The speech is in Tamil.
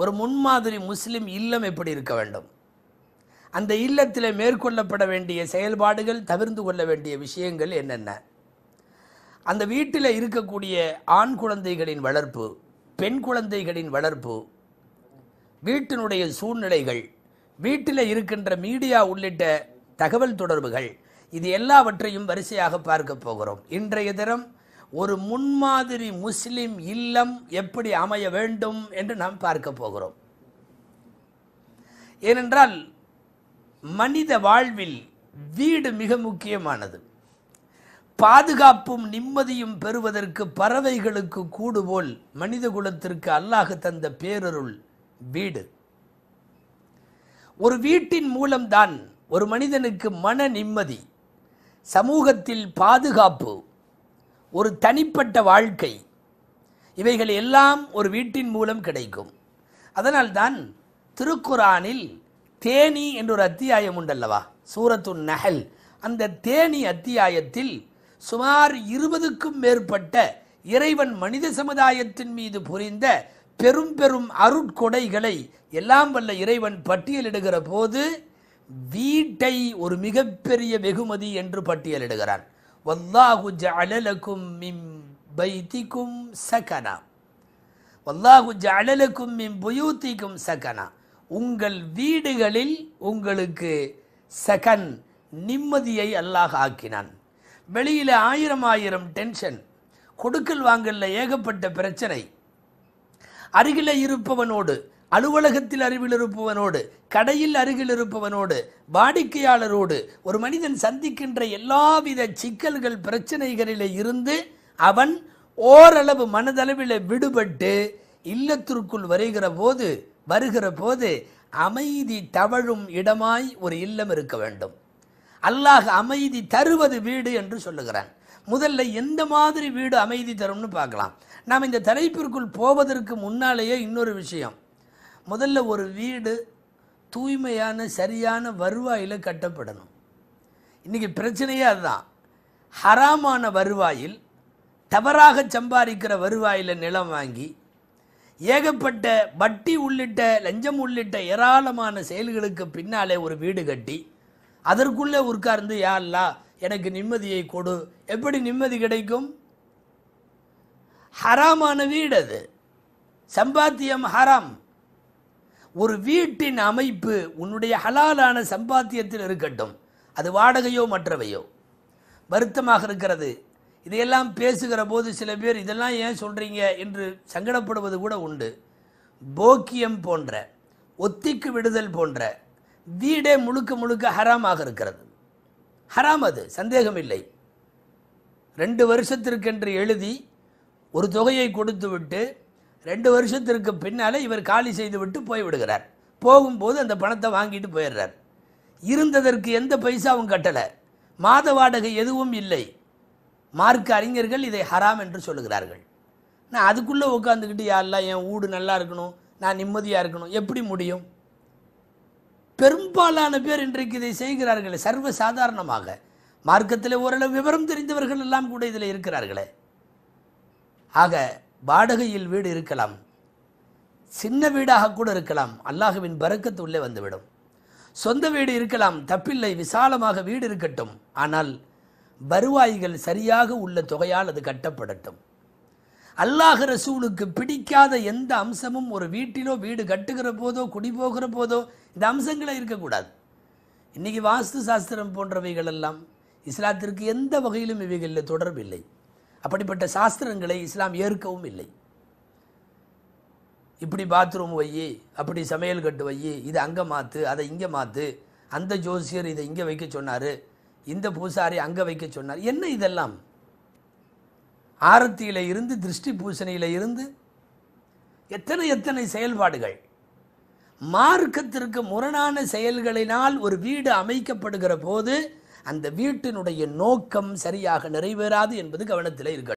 ஒரு முன்மாதிரி முஸ்லீம் இல்லம் எப்படி இருக்க வேண்டும் அந்த இல்லத்தில் மேற்கொள்ளப்பட வேண்டிய செயல்பாடுகள் தவிர்த்து கொள்ள வேண்டிய விஷயங்கள் என்னென்ன அந்த வீட்டில் இருக்கக்கூடிய ஆண் குழந்தைகளின் வளர்ப்பு பெண் குழந்தைகளின் வளர்ப்பு வீட்டினுடைய சூழ்நிலைகள் வீட்டில் இருக்கின்ற மீடியா உள்ளிட்ட தகவல் தொடர்புகள் இது எல்லாவற்றையும் வரிசையாக பார்க்க போகிறோம் இன்றைய தினம் ஒரு முன்மாதிரி முஸ்லிம் இல்லம் எப்படி அமைய வேண்டும் என்று நாம் பார்க்க போகிறோம் ஏனென்றால் மனித வாழ்வில் வீடு மிக முக்கியமானது பாதுகாப்பும் நிம்மதியும் பெறுவதற்கு பறவைகளுக்கு கூடுபோல் மனித குலத்திற்கு அல்லாஹ் தந்த பேரருள் வீடு ஒரு வீட்டின் மூலம்தான் ஒரு மனிதனுக்கு மன நிம்மதி சமூகத்தில் பாதுகாப்பு ஒரு தனிப்பட்ட வாழ்க்கை இவைகள் எல்லாம் ஒரு வீட்டின் மூலம் கிடைக்கும் அதனால்தான் திருக்குரானில் தேனி என்றொரு அத்தியாயம் உண்டல்லவா சூரத்து நகல் அந்த தேனி அத்தியாயத்தில் சுமார் இருபதுக்கும் மேற்பட்ட இறைவன் மனித சமுதாயத்தின் மீது புரிந்த பெரும் பெரும் அருட்கொடைகளை எல்லாம் வல்ல இறைவன் பட்டியலிடுகிற போது வீட்டை ஒரு மிகப்பெரிய வெகுமதி என்று பட்டியலிடுகிறான் வல்லாஹு ஜலலக்கும் மிம் பைத்திக்கும் சகனா வல்லாஹு ஜலலக்கும் மிம் புயூத்திக்கும் சகனா உங்கள் வீடுகளில் உங்களுக்கு சகன் நிம்மதியை அல்லாஹ் ஆக்கினான் வெளியில் ஆயிரம் ஆயிரம் டென்ஷன் கொடுக்கல் வாங்கல ஏகப்பட்ட பிரச்சனை அருகில் இருப்பவனோடு அலுவலகத்தில் அருகில் இருப்பவனோடு கடையில் அருகில் இருப்பவனோடு வாடிக்கையாளரோடு ஒரு மனிதன் சந்திக்கின்ற எல்லாவித சிக்கல்கள் பிரச்சனைகளில் இருந்து அவன் ஓரளவு மனதளவில் விடுபட்டு இல்லத்திற்குள் வருகிற போது வருகிற போது அமைதி தவழும் இடமாய் ஒரு இல்லம் இருக்க வேண்டும் அல்லாஹ் அமைதி தருவது வீடு என்று சொல்லுகிறான் முதல்ல எந்த மாதிரி வீடு அமைதி தரும்னு பார்க்கலாம் நாம் இந்த தலைப்பிற்குள் போவதற்கு முன்னாலேயே இன்னொரு விஷயம் முதல்ல ஒரு வீடு தூய்மையான சரியான வருவாயில் கட்டப்படணும் இன்றைக்கி பிரச்சனையே அதுதான் ஹராமான வருவாயில் தவறாக சம்பாதிக்கிற வருவாயில் நிலம் வாங்கி ஏகப்பட்ட வட்டி உள்ளிட்ட லஞ்சம் உள்ளிட்ட ஏராளமான செயல்களுக்கு பின்னாலே ஒரு வீடு கட்டி அதற்குள்ளே உட்கார்ந்து யாழ்லா எனக்கு நிம்மதியை கொடு எப்படி நிம்மதி கிடைக்கும் ஹராமான வீடு அது சம்பாத்தியம் ஹராம் ஒரு வீட்டின் அமைப்பு உன்னுடைய ஹலாலான சம்பாத்தியத்தில் இருக்கட்டும் அது வாடகையோ மற்றவையோ வருத்தமாக இருக்கிறது இதையெல்லாம் பேசுகிற போது சில பேர் இதெல்லாம் ஏன் சொல்கிறீங்க என்று சங்கடப்படுவது கூட உண்டு போக்கியம் போன்ற ஒத்திக்கு விடுதல் போன்ற வீடே முழுக்க முழுக்க ஹராமாக இருக்கிறது ஹராம் அது சந்தேகம் இல்லை ரெண்டு வருஷத்திற்கென்று எழுதி ஒரு தொகையை கொடுத்துவிட்டு ரெண்டு வருஷத்திற்கு பின்னால் இவர் காலி செய்துவிட்டு போய்விடுகிறார் போகும்போது அந்த பணத்தை வாங்கிட்டு போயிடுறார் இருந்ததற்கு எந்த பைசாவும் கட்டலை மாத வாடகை எதுவும் இல்லை மார்க்க அறிஞர்கள் இதை ஹராம் என்று சொல்லுகிறார்கள் நான் அதுக்குள்ளே உட்காந்துக்கிட்டு யாரெல்லாம் என் ஊடு நல்லா இருக்கணும் நான் நிம்மதியாக இருக்கணும் எப்படி முடியும் பெரும்பாலான பேர் இன்றைக்கு இதை செய்கிறார்கள் சர்வ சாதாரணமாக மார்க்கத்தில் ஓரளவு விவரம் தெரிந்தவர்கள் எல்லாம் கூட இதில் இருக்கிறார்களே ஆக வாடகையில் வீடு இருக்கலாம் சின்ன வீடாக கூட இருக்கலாம் அல்லாஹுவின் பறக்கத்து உள்ளே வந்துவிடும் சொந்த வீடு இருக்கலாம் தப்பில்லை விசாலமாக வீடு இருக்கட்டும் ஆனால் வருவாய்கள் சரியாக உள்ள தொகையால் அது கட்டப்படட்டும் அல்லாஹ் ரசூலுக்கு பிடிக்காத எந்த அம்சமும் ஒரு வீட்டிலோ வீடு கட்டுகிற போதோ குடி போகிற போதோ இந்த அம்சங்களே இருக்கக்கூடாது இன்றைக்கி வாஸ்து சாஸ்திரம் போன்றவைகளெல்லாம் இஸ்லாத்திற்கு எந்த வகையிலும் இவைகளில் தொடர்பில்லை அப்படிப்பட்ட சாஸ்திரங்களை இஸ்லாம் ஏற்கவும் இல்லை இப்படி பாத்ரூம் வையி அப்படி சமையல் கட்டு வையி இதை அங்கே மாற்று அதை இங்கே மாற்று அந்த ஜோசியர் இதை இங்கே வைக்க சொன்னார் இந்த பூசாரி அங்கே வைக்க சொன்னார் என்ன இதெல்லாம் ஆரத்தியில் இருந்து திருஷ்டி பூசணியில் இருந்து எத்தனை எத்தனை செயல்பாடுகள் மார்க்கத்திற்கு முரணான செயல்களினால் ஒரு வீடு அமைக்கப்படுகிற போது அந்த வீட்டினுடைய நோக்கம் சரியாக நிறைவேறாது என்பது கவனத்தில் இருக்க